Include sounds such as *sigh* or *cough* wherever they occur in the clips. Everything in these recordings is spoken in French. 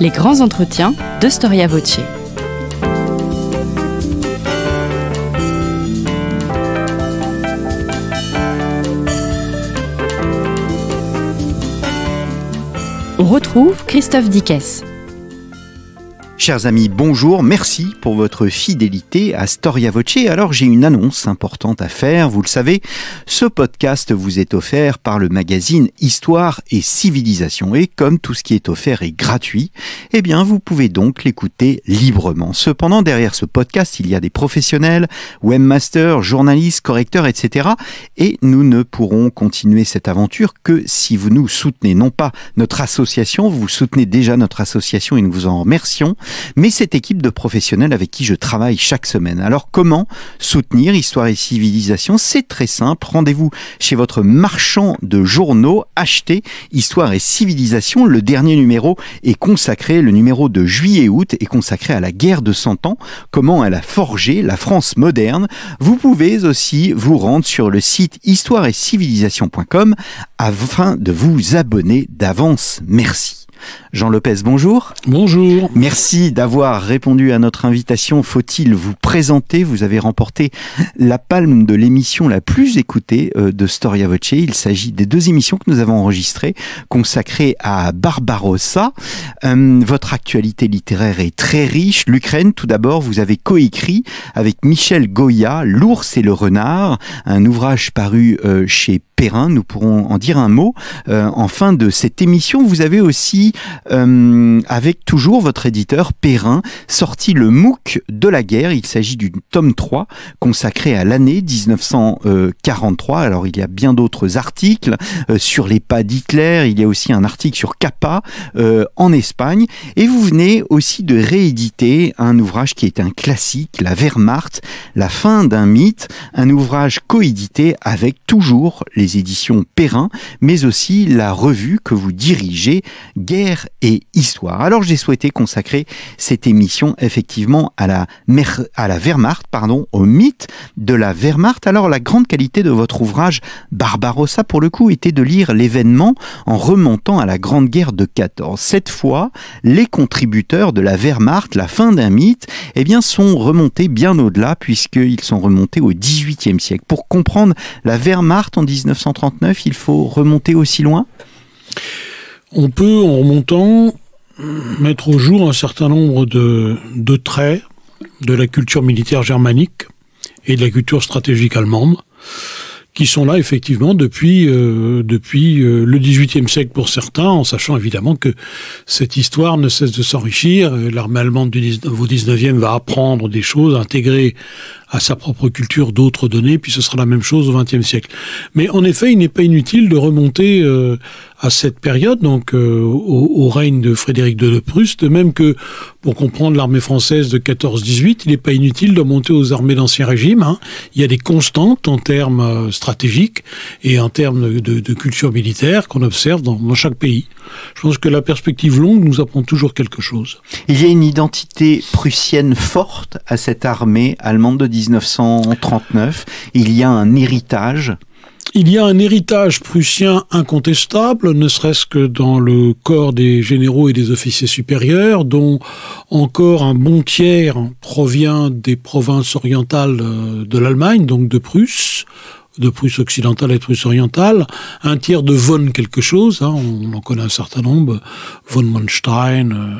Les grands entretiens de Storia Voce. On retrouve Christophe Dickès, Chers amis, bonjour, merci pour votre fidélité à Storia Voce. Alors j'ai une annonce importante à faire, vous le savez, ce podcast vous est offert par le magazine Histoire et Civilisation et comme tout ce qui est offert est gratuit, eh bien vous pouvez donc l'écouter librement. Cependant, derrière ce podcast, il y a des professionnels, webmasters, journalistes, correcteurs, etc. Et nous ne pourrons continuer cette aventure que si vous nous soutenez, non pas notre association, vous soutenez déjà notre association et nous vous en remercions, mais cette équipe de professionnels avec qui je travaille chaque semaine. Alors comment soutenir Histoire et Civilisation C'est très simple. Rendez-vous chez votre marchand de journaux, achetez Histoire et Civilisation. Le dernier numéro est consacré, le numéro de juillet-août est consacré à la guerre de 100 ans, comment elle a forgé la France moderne. Vous pouvez aussi vous rendre sur le site histoire et afin de vous abonner d'avance. Merci. Jean Lopez, bonjour. Bonjour. Merci d'avoir répondu à notre invitation. Faut-il vous présenter Vous avez remporté la palme de l'émission la plus écoutée euh, de Storia Voce. Il s'agit des deux émissions que nous avons enregistrées consacrées à Barbarossa. Euh, votre actualité littéraire est très riche. L'Ukraine, tout d'abord, vous avez coécrit avec Michel Goya, L'ours et le renard, un ouvrage paru euh, chez Perrin. Nous pourrons en dire un mot. en fin de cette émission, vous avez aussi euh, avec toujours votre éditeur Perrin, sorti le MOOC de la guerre. Il s'agit d'une tome 3 consacré à l'année 1943. Alors il y a bien d'autres articles euh, sur les pas d'Hitler, il y a aussi un article sur Capa euh, en Espagne. Et vous venez aussi de rééditer un ouvrage qui est un classique, La Wehrmacht, La fin d'un mythe, un ouvrage coédité avec toujours les éditions Perrin, mais aussi la revue que vous dirigez, Guerre et histoire. Alors j'ai souhaité consacrer cette émission effectivement à la, à la Wehrmacht, pardon, au mythe de la Wehrmacht. Alors la grande qualité de votre ouvrage Barbarossa pour le coup était de lire l'événement en remontant à la Grande Guerre de 14. Cette fois, les contributeurs de la Wehrmacht, la fin d'un mythe, eh bien sont remontés bien au-delà puisqu'ils sont remontés au 18e siècle. Pour comprendre la Wehrmacht en 1939, il faut remonter aussi loin on peut, en remontant, mettre au jour un certain nombre de, traits de la culture militaire germanique et de la culture stratégique allemande, qui sont là effectivement depuis euh, depuis euh, le XVIIIe siècle pour certains, en sachant évidemment que cette histoire ne cesse de s'enrichir. L'armée allemande du 19, e XIXe va apprendre des choses, intégrer à sa propre culture d'autres données, puis ce sera la même chose au XXe siècle. Mais en effet, il n'est pas inutile de remonter euh, à cette période, donc euh, au, règne de Frédéric II de Prusse, de même que pour comprendre l'armée française de 14-18, il n'est pas inutile de remonter aux armées d'Ancien Régime. Hein. Il y a des constantes en termes euh, stratégiques et en termes de, de, culture militaire qu'on observe dans, dans chaque pays. Je pense que la perspective longue nous apprend toujours quelque chose. Il y a une identité prussienne forte à cette armée allemande de 1939. Il y a un héritage il y a un héritage prussien incontestable, ne serait-ce que dans le corps des généraux et des officiers supérieurs, dont encore un bon tiers provient des provinces orientales euh, de l'Allemagne, donc de Prusse, de Prusse occidentale et de Prusse orientale, un tiers de von quelque chose, hein, on en connaît un certain nombre, von Monstein, euh,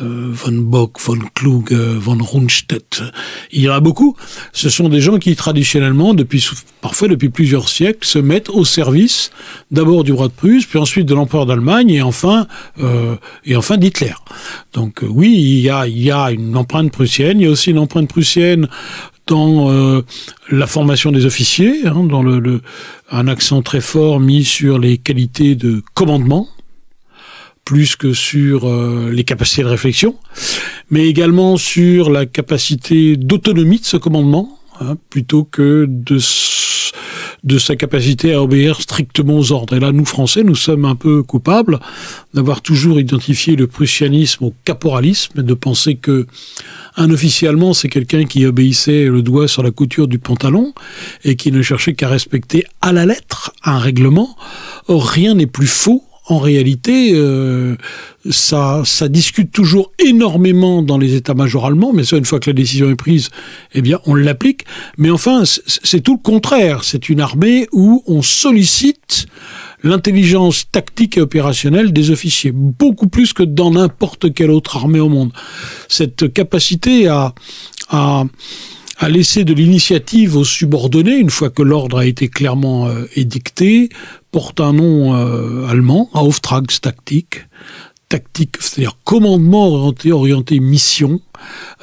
euh, von Bock, von Klug, von Rundstedt, il y en a beaucoup. Ce sont des gens qui traditionnellement, depuis parfois depuis plusieurs siècles, se mettent au service d'abord du roi de Prusse, puis ensuite de l'empereur d'Allemagne et enfin euh, et enfin d'Hitler. Donc oui, il y a il y a une empreinte prussienne, il y a aussi une empreinte prussienne dans euh, la formation des officiers, hein, dans le, un accent très fort mis sur les qualités de commandement plus que sur euh, les capacités de réflexion, mais également sur la capacité d'autonomie de ce commandement, Hein, plutôt que de, de sa capacité à obéir strictement aux ordres. Et là, nous, Français, nous sommes un peu coupables d'avoir toujours identifié le prussianisme au caporalisme, de penser que un officier c'est quelqu'un qui obéissait le doigt sur la couture du pantalon et qui ne cherchait qu'à respecter à la lettre un règlement. Or, rien n'est plus faux en réalité, euh, ça, ça discute toujours énormément dans les états-majors allemands, mais ça, une fois que la décision est prise, eh bien, on l'applique. Mais enfin, c'est tout le contraire. C'est une armée où on sollicite l'intelligence tactique et opérationnelle des officiers, beaucoup plus que dans n'importe quelle autre armée au monde. Cette capacité à, à, laisser de l'initiative aux subordonnés, une fois que l'ordre a été clairement euh, édicté, porte un nom euh, allemand, Auftragstaktik, tactique, c'est-à-dire commandement orienté, orienté mission,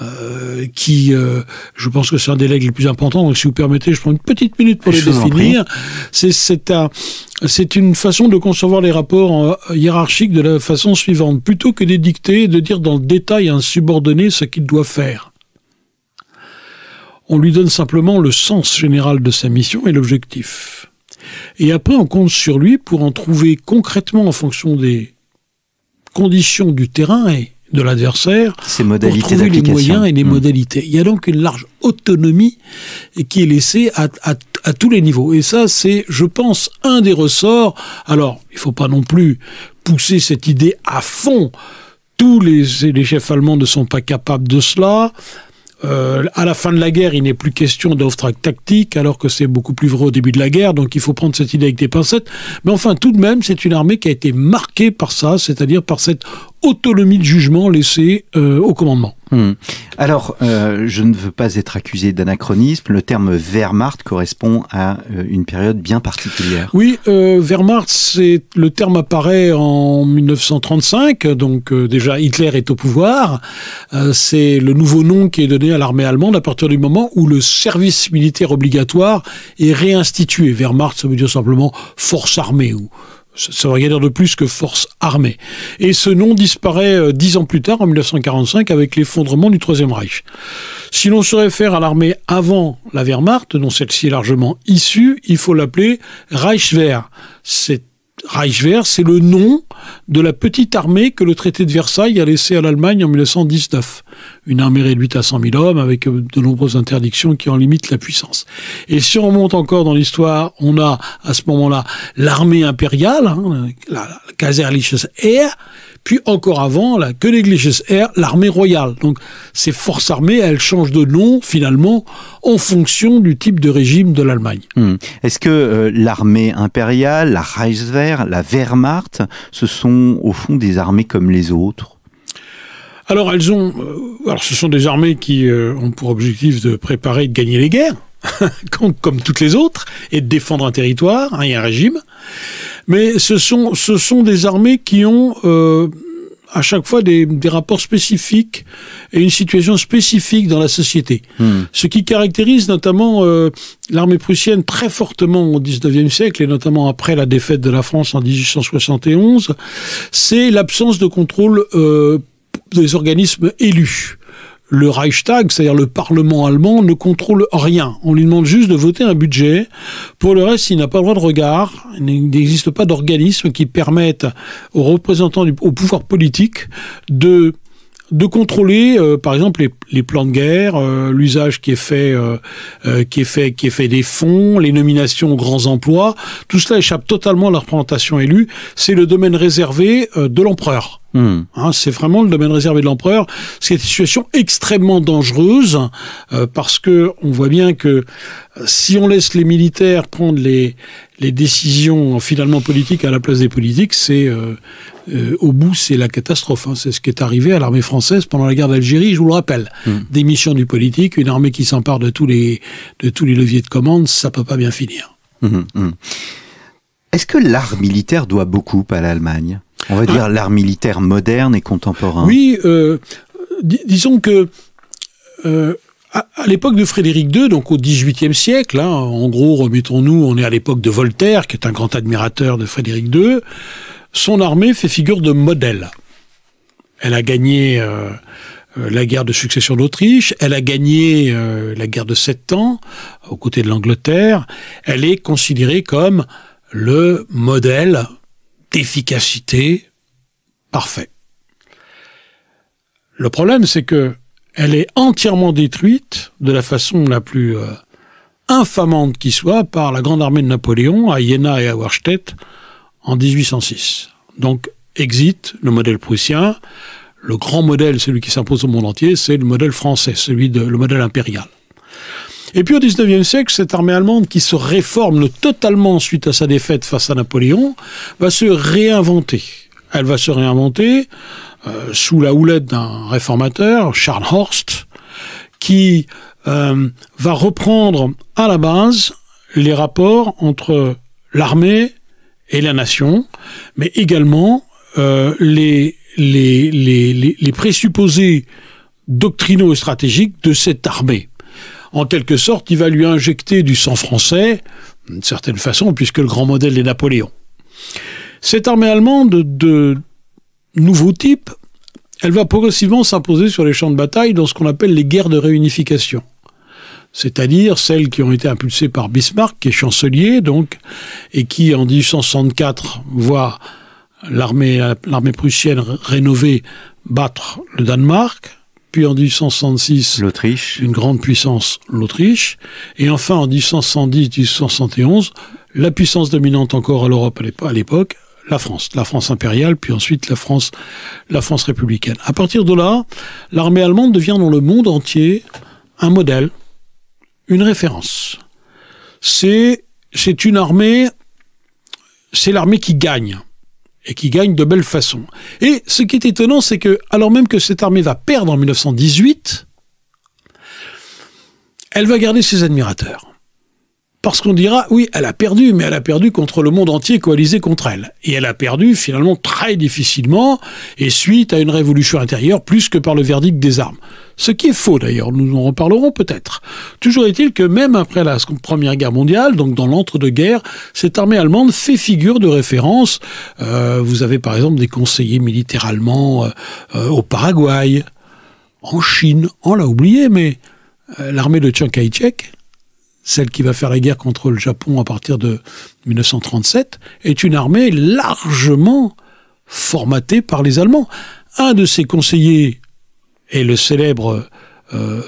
euh, qui, euh, je pense que c'est un des legs les plus importants. Donc, si vous permettez, je prends une petite minute pour le définir. C'est une façon de concevoir les rapports euh, hiérarchiques de la façon suivante, plutôt que d'édicter, dicter, de dire dans le détail à un subordonné ce qu'il doit faire. On lui donne simplement le sens général de sa mission et l'objectif et après on compte sur lui pour en trouver concrètement en fonction des conditions du terrain et de l'adversaire Ces modalités les moyens et les hmm. modalités. Il y a donc une large autonomie qui est laissée à, tous les niveaux. Et ça, c'est, je pense, un des ressorts. Alors, il ne faut pas non plus pousser cette idée à fond. Tous les chefs allemands ne sont pas capables de cela. Euh, à la fin de la guerre, il n'est plus question d'off-track tactique, alors que c'est beaucoup plus vrai au début de la guerre, donc il faut prendre cette idée avec des pincettes. Mais enfin, tout de même, c'est une armée qui a été marquée par ça, c'est-à-dire par cette autonomie de jugement laissée euh, au commandement. Hmm. Alors, euh, je ne veux pas être accusé d'anachronisme. Le terme Wehrmacht correspond à euh, une période bien particulière. Oui, Wehrmacht, c'est le terme apparaît en 1935. Donc déjà, Hitler est au pouvoir. c'est le nouveau nom qui est donné à l'armée allemande à partir du moment où le service militaire obligatoire est réinstitué. Wehrmacht, ça veut dire simplement force armée ou ça va dire de plus que force armée. Et ce nom disparaît euh, dix ans plus tard, en 1945, avec l'effondrement du Troisième Reich. Si l'on se réfère à l'armée avant la Wehrmacht, dont celle-ci est largement issue, il faut l'appeler Reichswehr. C'est Reichswehr, c'est le nom de la petite armée que le traité de Versailles a laissée à l'Allemagne en 1919. Une armée réduite à 100 000 hommes avec euh, de nombreuses interdictions qui en limitent la puissance. Et si on monte encore dans l'histoire, on a à ce moment-là l'armée impériale, hein, la Kaiserliche Heer, puis encore avant, la Königliches Air, l'armée royale. Donc ces forces armées, elles changent de nom finalement en fonction du type de régime de l'Allemagne. Hmm. Est-ce que euh, l'armée impériale, la Reichswehr, la Wehrmacht, ce sont au fond des armées comme les autres alors elles ont, euh, alors ce sont des armées qui euh, ont pour objectif de préparer et de gagner les guerres. *laughs* comme toutes les autres, et de défendre un territoire hein, et un régime. Mais ce sont, ce sont des armées qui ont euh, à chaque fois des, rapports spécifiques et une situation spécifique dans la société. Hmm. Ce qui caractérise notamment euh, l'armée prussienne très fortement au XIXe siècle et notamment après la défaite de la France en 1871, c'est l'absence de contrôle euh, des organismes élus le Reichstag, c'est-à-dire le Parlement allemand, ne contrôle rien. On lui demande juste de voter un budget. Pour le reste, il n'a pas le droit de regard. Il n'existe pas d'organisme qui permette aux représentants au pouvoir politique de de contrôler, euh, par exemple, les, plans de guerre, euh, l'usage qui est fait, euh, qui est fait, qui est fait des fonds, les nominations aux grands emplois. Tout cela échappe totalement à la représentation élue. C'est le domaine réservé de l'empereur. Hein, c'est vraiment le domaine réservé de l'empereur. C'est une situation extrêmement dangereuse euh, parce que on voit bien que euh, si on laisse les militaires prendre les, décisions euh, finalement politiques à la place des politiques, c'est au bout c'est la catastrophe. Hein. C'est ce qui est arrivé à l'armée française pendant la guerre d'Algérie. Je vous le rappelle, hmm. démission du politique, une armée qui s'empare de tous les leviers de commande, ça peut pas bien finir. Hmm, hmm, Est-ce que l'art militaire doit beaucoup à l'Allemagne on va dire l'art militaire moderne et contemporain. Oui, euh, disons que euh, à, l'époque de Frédéric II, donc au XVIIIe siècle, hein, en gros, remettons-nous, on est à l'époque de Voltaire, qui est un grand admirateur de Frédéric II, son armée fait figure de modèle. Elle a gagné euh, la guerre de succession d'Autriche, elle a gagné la guerre de Sept Ans aux côtés de l'Angleterre, elle est considérée comme le modèle d'efficacité, parfait. Le problème, c'est que elle est entièrement détruite de la façon la plus euh, infamante qui soit par la grande armée de Napoléon à Iéna et à Warstedt en 1806. Donc, exit le modèle prussien. Le grand modèle, celui qui s'impose au monde entier, c'est le modèle français, celui de le modèle impérial. Et puis au XIXe siècle, cette armée allemande qui se réforme totalement suite à sa défaite face à Napoléon, va se réinventer. Elle va se réinventer euh, sous la houlette d'un réformateur, Charles Horst, qui euh, va reprendre à la base les rapports entre l'armée et la nation, mais également euh, les, les, les présupposés doctrinaux et stratégiques de cette armée en quelque sorte, il va lui injecter du sang français, d'une certaine façon, puisque le grand modèle est Napoléon. Cette armée allemande de nouveau type, elle va progressivement s'imposer sur les champs de bataille dans ce qu'on appelle les guerres de réunification c'est-à-dire celles qui ont été impulsées par Bismarck, qui est chancelier, donc, et qui, en 1864, voit l'armée, l'armée prussienne rénovée battre le Danemark, puis en 1866 l'Autriche, une grande puissance, l'Autriche, et enfin en 1870-1871, la puissance dominante encore à l'Europe à l'époque, la France, la France impériale, puis ensuite la France, la France républicaine. À partir de là, l'armée allemande devient dans le monde entier un modèle, une référence. C'est c'est une armée, c'est l'armée qui gagne et qui gagne de belles façons. Et ce qui est étonnant, c'est que, alors même que cette armée va perdre en 1918, elle va garder ses admirateurs. Parce qu'on dira, oui, elle a perdu, mais elle a perdu contre le monde entier coalisé contre elle. Et elle a perdu finalement très difficilement, et suite à une révolution intérieure, plus que par le verdict des armes. Ce qui est faux d'ailleurs, nous en reparlerons peut-être. Toujours est-il que même après la Première Guerre mondiale, donc dans l'entre-deux-guerres, cette armée allemande fait figure de référence. Euh, vous avez par exemple des conseillers militaires allemands euh, euh, au Paraguay, en Chine, on l'a oublié, mais l'armée de Chiang Kai-shek, celle qui va faire la guerre contre le Japon à partir de 1937, est une armée largement formatée par les Allemands. Un de ses conseillers est le célèbre, euh,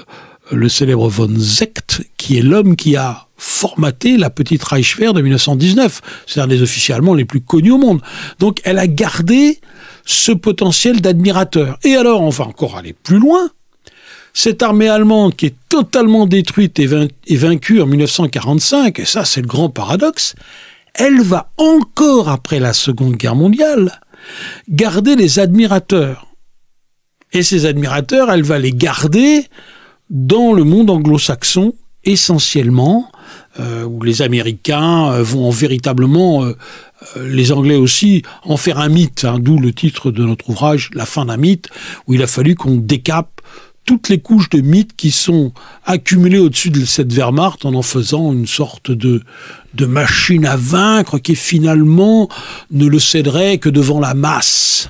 le célèbre von Zecht, qui est l'homme qui a formaté la petite Reichswehr de 1919. C'est un des officiers allemands les plus connus au monde. Donc elle a gardé ce potentiel d'admirateur. Et alors, on va encore aller plus loin. Cette armée allemande qui est totalement détruite et, vaincue en 1945, et ça c'est le grand paradoxe, elle va encore après la Seconde Guerre mondiale garder les admirateurs. Et ces admirateurs, elle va les garder dans le monde anglo-saxon essentiellement, euh, où les Américains euh, vont véritablement, euh, les Anglais aussi, en faire un mythe, hein, d'où le titre de notre ouvrage, La fin d'un mythe, où il a fallu qu'on décape toutes les couches de mythes qui sont accumulées au-dessus de cette Wehrmacht en en faisant une sorte de, de machine à vaincre qui finalement ne le céderait que devant la masse.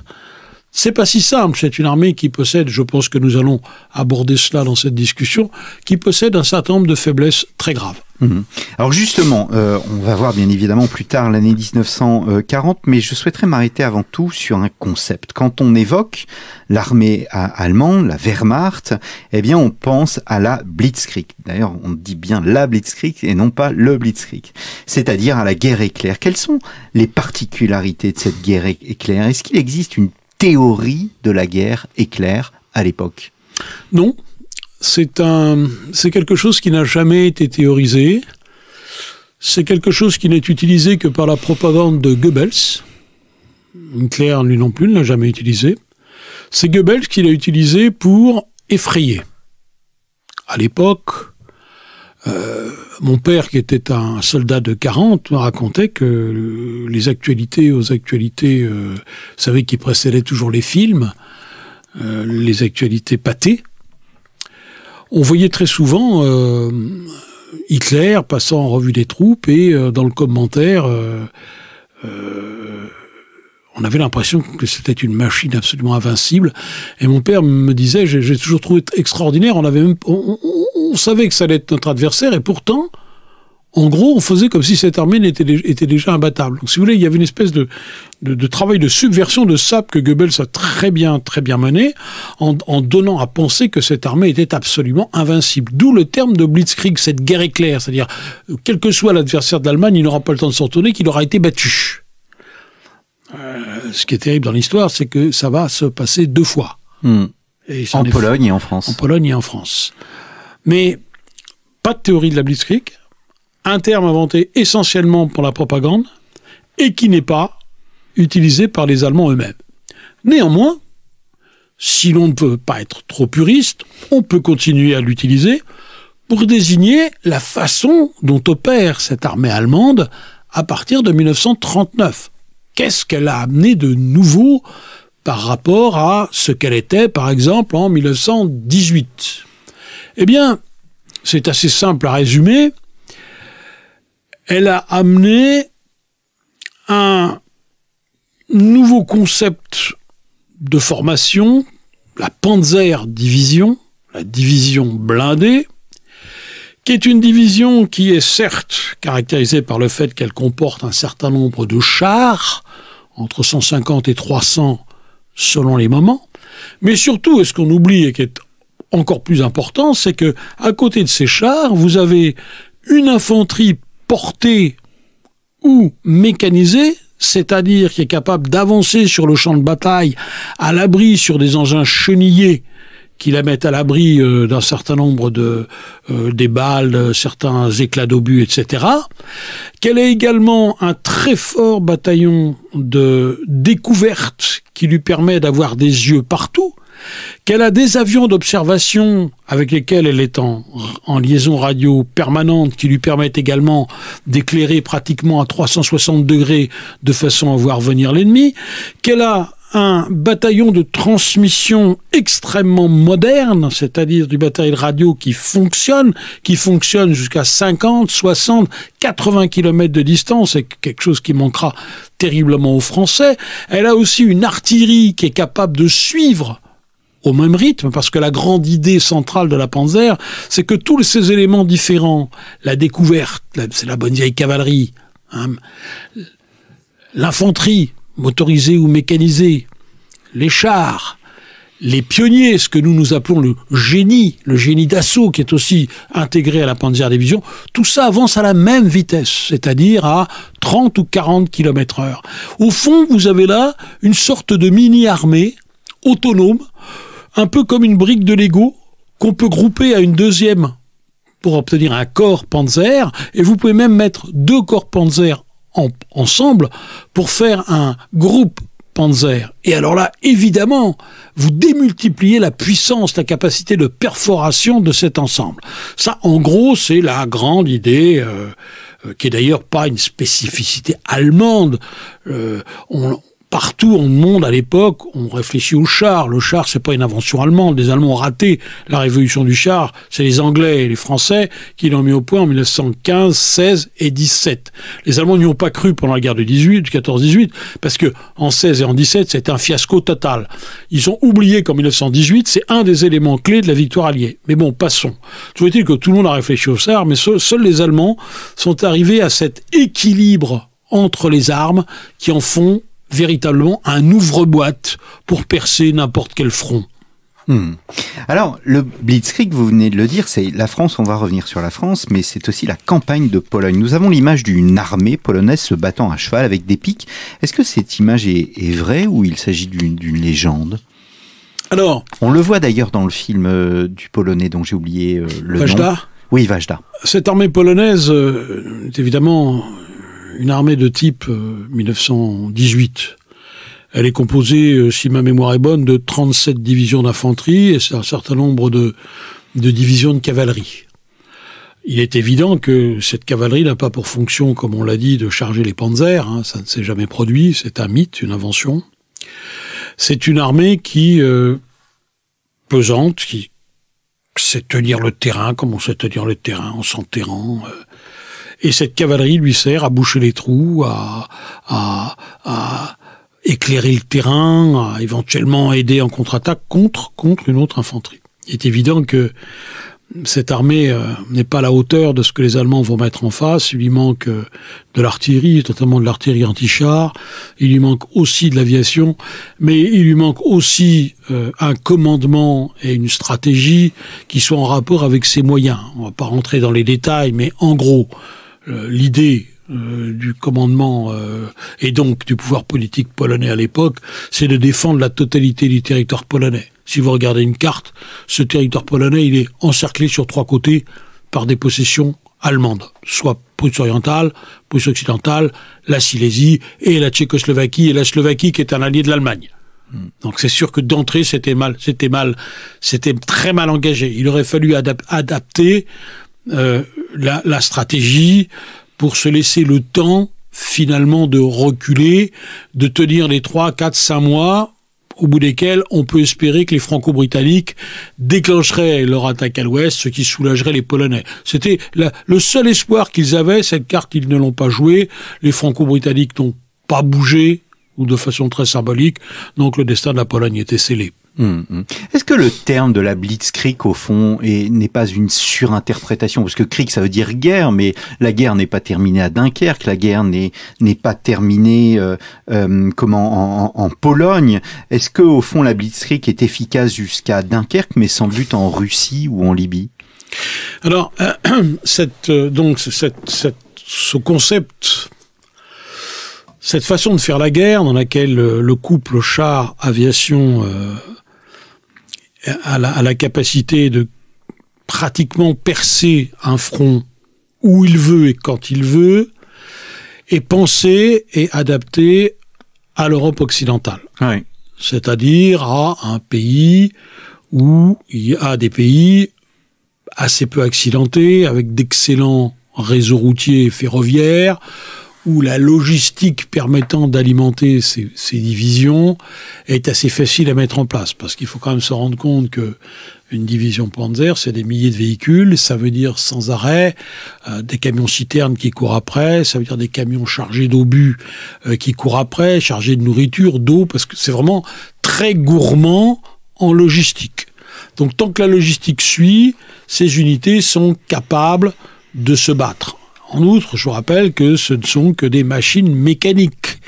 C'est pas si simple. C'est une armée qui possède, je pense que nous allons aborder cela dans cette discussion, qui possède un certain nombre de faiblesses très graves. Mhm. Alors justement, euh, on va voir bien évidemment plus tard l'année 1940, mais je souhaiterais m'arrêter avant tout sur un concept. Quand on évoque l'armée allemande, la Wehrmacht, eh bien on pense à la Blitzkrieg. D'ailleurs, on dit bien la Blitzkrieg et non pas le Blitzkrieg, c'est-à-dire à la guerre éclair. Quelles sont les particularités de cette guerre éclair Est-ce qu'il existe une théorie de la guerre éclair à l'époque Non, c'est un, c'est quelque chose qui n'a jamais été théorisé. C'est quelque chose qui n'est utilisé que par la propagande de Goebbels. claire lui non plus, ne l'a jamais utilisé. C'est Goebbels qui l'a utilisé pour effrayer. À l'époque, euh, mon père, qui était un soldat de 40, me racontait que les actualités aux actualités, euh, vous savez, qui précédaient toujours les films, euh, les actualités pâtées, on voyait très souvent Hitler passant en revue des troupes et dans le commentaire, on avait l'impression que c'était une machine absolument invincible. Et mon père me disait, j'ai toujours trouvé extraordinaire, on avait même, on savait que ça allait être notre adversaire, et pourtant, en gros, on faisait comme si cette armée était, déjà imbattable. Donc, si vous voulez, il y avait une espèce de, travail de subversion de sap que Goebbels a très bien, très bien mené, en, donnant à penser que cette armée était absolument invincible. D'où le terme de blitzkrieg, cette guerre éclair, c'est-à-dire, quel que soit l'adversaire d'Allemagne, il n'aura pas le temps de s'en qu'il aura été battu. Euh, ce qui est terrible dans l'histoire, c'est que ça va se passer deux fois. Hmm. en Pologne et en France. En Pologne et en France. Mais pas de théorie de la blitzkrieg, un terme inventé essentiellement pour la propagande et qui n'est pas utilisé par les Allemands eux-mêmes. Néanmoins, si l'on ne peut pas être trop puriste, on peut continuer à l'utiliser pour désigner la façon dont opère cette armée allemande à partir de 1939. Qu'est-ce qu'elle a amené de nouveau par rapport à ce qu'elle était, par exemple, en 1918 eh bien, c'est assez simple à résumer. Elle a amené un nouveau concept de formation, la Panzer Division, la division blindée, qui est une division qui est certes caractérisée par le fait qu'elle comporte un certain nombre de chars, entre 150 et 300 selon les moments, mais surtout, est ce qu'on oublie et est encore plus important, c'est que à côté de ces chars, vous avez une infanterie portée ou mécanisée, c'est-à-dire qui est capable d'avancer sur le champ de bataille à l'abri sur des engins chenillés qui la mettent à l'abri euh, d'un certain nombre de euh, des balles, euh, certains éclats d'obus, etc. Qu'elle a également un très fort bataillon de découverte qui lui permet d'avoir des yeux partout qu'elle a des avions d'observation avec lesquels elle est en, liaison radio permanente qui lui permettent également d'éclairer pratiquement à 360 degrés de façon à voir venir l'ennemi, qu'elle a un bataillon de transmission extrêmement moderne, c'est-à-dire du bataillon de radio qui fonctionne, qui fonctionne jusqu'à 50, 60, 80 km de distance, c'est quelque chose qui manquera terriblement aux Français. Elle a aussi une artillerie qui est capable de suivre au même rythme, parce que la grande idée centrale de la Panzer, c'est que tous ces éléments différents, la découverte, c'est la bonne vieille cavalerie, hein, l'infanterie, motorisée ou mécanisée, les chars, les pionniers, ce que nous nous appelons le génie, le génie d'assaut qui est aussi intégré à la Panzer Division, tout ça avance à la même vitesse, c'est-à-dire à 30 ou 40 km heure. Au fond, vous avez là une sorte de mini-armée autonome un peu comme une brique de Lego qu'on peut grouper à une deuxième pour obtenir un corps Panzer, et vous pouvez même mettre deux corps Panzer ensemble pour faire un groupe Panzer. Et alors là, évidemment, vous démultipliez la puissance, la capacité de perforation de cet ensemble. Ça, en gros, c'est la grande idée, euh, euh, qui est d'ailleurs pas une spécificité allemande. Euh, on, partout en monde à l'époque, on réfléchit au char. Le char, c'est pas une invention allemande. Les Allemands ont raté la révolution du char. C'est les Anglais et les Français qui l'ont mis au point en 1915, 16 et 17. Les Allemands n'y ont pas cru pendant la guerre de 18, du 14-18, parce que en 16 et en 17, c'était un fiasco total. Ils ont oublié qu'en 1918, c'est un des éléments clés de la victoire alliée. Mais bon, passons. Toujours il que tout le monde a réfléchi au char, mais seuls les Allemands sont arrivés à cet équilibre entre les armes qui en font véritablement un ouvre-boîte pour percer n'importe quel front. Hmm. Alors, le Blitzkrieg, vous venez de le dire, c'est la France, on va revenir sur la France, mais c'est aussi la campagne de Pologne. Nous avons l'image d'une armée polonaise se battant à cheval avec des pics. Est-ce que cette image est, vraie ou il s'agit d'une légende Alors, On le voit d'ailleurs dans le film euh, du Polonais dont j'ai oublié euh, le Vajda. Oui, Vajda. Cette armée polonaise euh, est évidemment une armée de type 1918. Euh, Elle est composée, euh, si ma mémoire est bonne, de 37 divisions d'infanterie et un certain nombre de, divisions de cavalerie. Il est évident que cette cavalerie n'a pas pour fonction, comme on l'a dit, de charger les panzers. Hein, ça ne s'est jamais produit. C'est un mythe, une invention. C'est une armée qui euh, pesante, qui sait tenir le terrain comme on sait tenir le terrain en s'enterrant, et cette cavalerie lui sert à boucher les trous, à, à, à éclairer le terrain, à éventuellement aider en contre-attaque contre, contre une autre infanterie. Il est évident que cette armée euh, n'est pas à la hauteur de ce que les Allemands vont mettre en face. Il lui manque euh, de l'artillerie, notamment de l'artillerie anti-char. Il lui manque aussi de l'aviation, mais il lui manque aussi euh, un commandement et une stratégie qui soient en rapport avec ses moyens. On va pas rentrer dans les détails, mais en gros, l'idée euh, du commandement euh, et donc du pouvoir politique polonais à l'époque, c'est de défendre la totalité du territoire polonais. Si vous regardez une carte, ce territoire polonais, il est encerclé sur trois côtés par des possessions allemandes, soit Prusse orientale, Prusse occidentale, la Silésie et la Tchécoslovaquie et la Slovaquie qui est un allié de l'Allemagne. Hmm. Donc c'est sûr que d'entrée c'était mal, c'était mal, c'était très mal engagé. Il aurait fallu adapter euh, la, stratégie pour se laisser le temps finalement de reculer, de tenir les 3, 4, 5 mois au bout desquels on peut espérer que les Franco-Britanniques déclencheraient leur attaque à l'ouest, ce qui soulagerait les Polonais. C'était le seul espoir qu'ils avaient, cette carte ils ne l'ont pas jouée, les Franco-Britanniques n'ont pas bougé, ou de façon très symbolique. Donc le destin de la Pologne était scellé. Hum, hum. Est-ce que le terme de la blitzkrieg, au fond, n'est pas une surinterprétation Parce que krieg, ça veut dire guerre, mais la guerre n'est pas terminée à Dunkerque, la guerre n'est pas terminée euh, euh, comment en, en Pologne. Est-ce que, au fond, la blitzkrieg est efficace jusqu'à Dunkerque, mais sans but en Russie ou en Libye Alors, *clears throat* euh, donc, ce concept cette façon de faire la guerre, dans laquelle euh, le couple char-aviation euh, a, la, capacité de pratiquement percer un front où il veut et quand il veut, est pensée et adaptée à l'Europe occidentale. C'est-à-dire à un pays où il y a des pays assez peu accidentés, avec d'excellents réseaux routiers et ferroviaires, où la logistique permettant d'alimenter ces, divisions est assez facile à mettre en place, parce qu'il faut quand même se rendre compte que une division Panzer, c'est des milliers de véhicules, ça veut dire sans arrêt euh, des camions citernes qui courent après, ça veut dire des camions chargés d'obus euh, qui courent après, chargés de nourriture, d'eau, parce que c'est vraiment très gourmand en logistique. Donc tant que la logistique suit, ces unités sont capables de se battre en outre, je vous rappelle que ce ne sont que des machines mécaniques,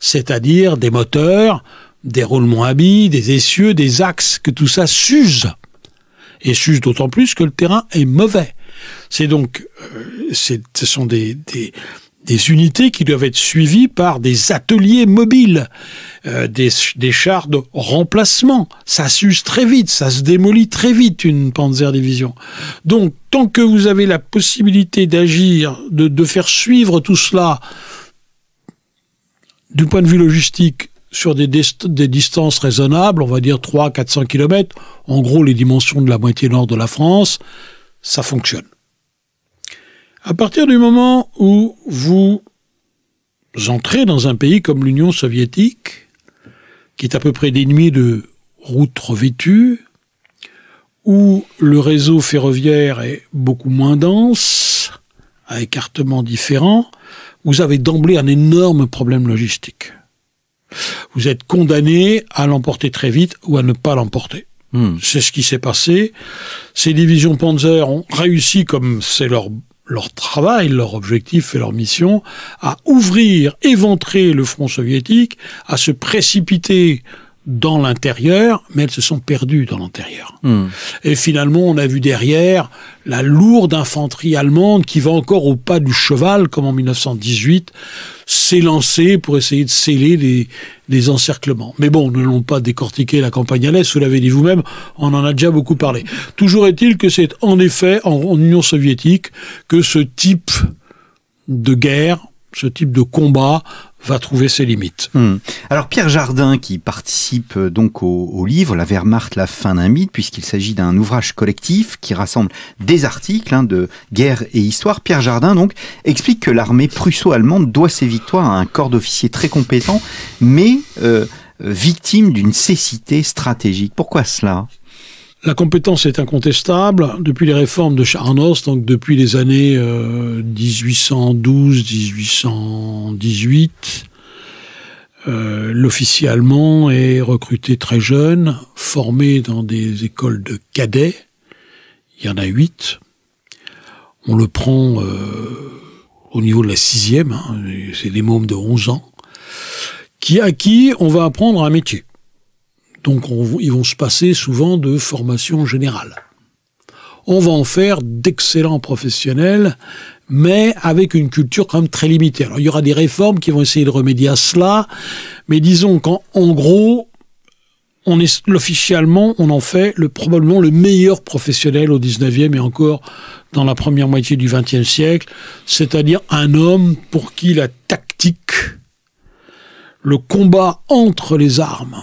c'est-à-dire des moteurs, des roulements à billes, des essieux, des axes, que tout ça s'use. Et s'use d'autant plus que le terrain est mauvais. C'est donc, euh, ce sont des, des, des unités qui doivent être suivies par des ateliers mobiles, euh, des, chars de remplacement. Ça s'use très vite, ça se démolit très vite une Panzer Division. Donc, tant que vous avez la possibilité d'agir, de, faire suivre tout cela du point de vue logistique sur des, des, distances raisonnables, on va dire 300-400 km, en gros les dimensions de la moitié nord de la France, ça fonctionne. À partir du moment où vous entrez dans un pays comme l'Union soviétique, qui est à peu près l'ennemi de routes revêtues, où le réseau ferroviaire est beaucoup moins dense, à écartement différent, vous avez d'emblée un énorme problème logistique. Vous êtes condamné à l'emporter très vite ou à ne pas l'emporter. Hmm. C'est ce qui s'est passé. Ces divisions Panzer ont réussi, comme c'est leur leur travail, leur objectif et leur mission à ouvrir, éventrer le front soviétique, à se précipiter dans l'intérieur, mais elles se sont perdues dans l'intérieur. Hmm. Et finalement, on a vu derrière la lourde infanterie allemande qui va encore au pas du cheval, comme en 1918, s'élancer pour essayer de sceller les, encerclements. Mais bon, nous n'allons pas décortiquer la campagne à l'Est, vous l'avez dit vous-même, on en a déjà beaucoup parlé. Toujours est-il que c'est en effet en Union soviétique que ce type de guerre ce type de combat va trouver ses limites. Hmm. Alors Pierre Jardin, qui participe euh, donc au, livre La Wehrmacht, la fin d'un mythe, puisqu'il s'agit d'un ouvrage collectif qui rassemble des articles hein, de guerre et histoire, Pierre Jardin donc explique que l'armée prusso-allemande doit ses victoires à un corps d'officiers très compétent, mais euh, victime d'une cécité stratégique. Pourquoi cela la compétence est incontestable. Depuis les réformes de Charnos, donc depuis les années 1812-1818, euh, euh, l'officier allemand est recruté très jeune, formé dans des écoles de cadets. Il y en a huit. On le prend euh, au niveau de la sixième, hein, c'est des mômes de 11 ans, qui à qui on va apprendre un métier. Donc ils vont se passer souvent de formation générale. On va en faire d'excellents professionnels, mais avec une culture quand même très limitée. Alors il y aura des réformes qui vont essayer de remédier à cela, mais disons qu'en gros, on est officiellement, on en fait le, probablement le meilleur professionnel au 19e et encore dans la première moitié du 20e siècle, c'est-à-dire un homme pour qui la tactique, le combat entre les armes,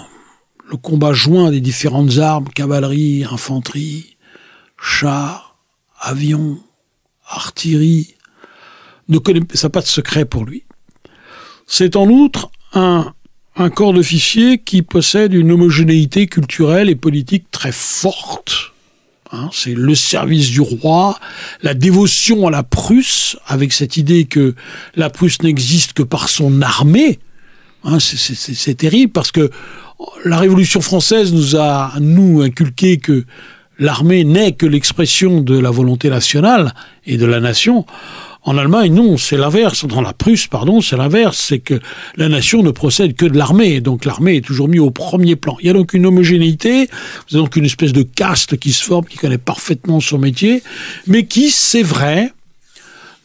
le combat joint des différentes armes, cavalerie, infanterie, chars, avions, artillerie, ne connaît, ça pas de secret pour lui. C'est en outre un, un corps d'officiers qui possède une homogénéité culturelle et politique très forte. Hein. c'est le service du roi, la dévotion à la Prusse, avec cette idée que la Prusse n'existe que par son armée. Hein. c'est terrible parce que la Révolution française nous a, nous, inculqué que l'armée n'est que l'expression de la volonté nationale et de la nation. En Allemagne, non, c'est l'inverse. Dans la Prusse, pardon, c'est l'inverse. C'est que la nation ne procède que de l'armée. Donc l'armée est toujours mise au premier plan. Il y a donc une homogénéité. Vous avez donc une espèce de caste qui se forme, qui connaît parfaitement son métier, mais qui, c'est vrai,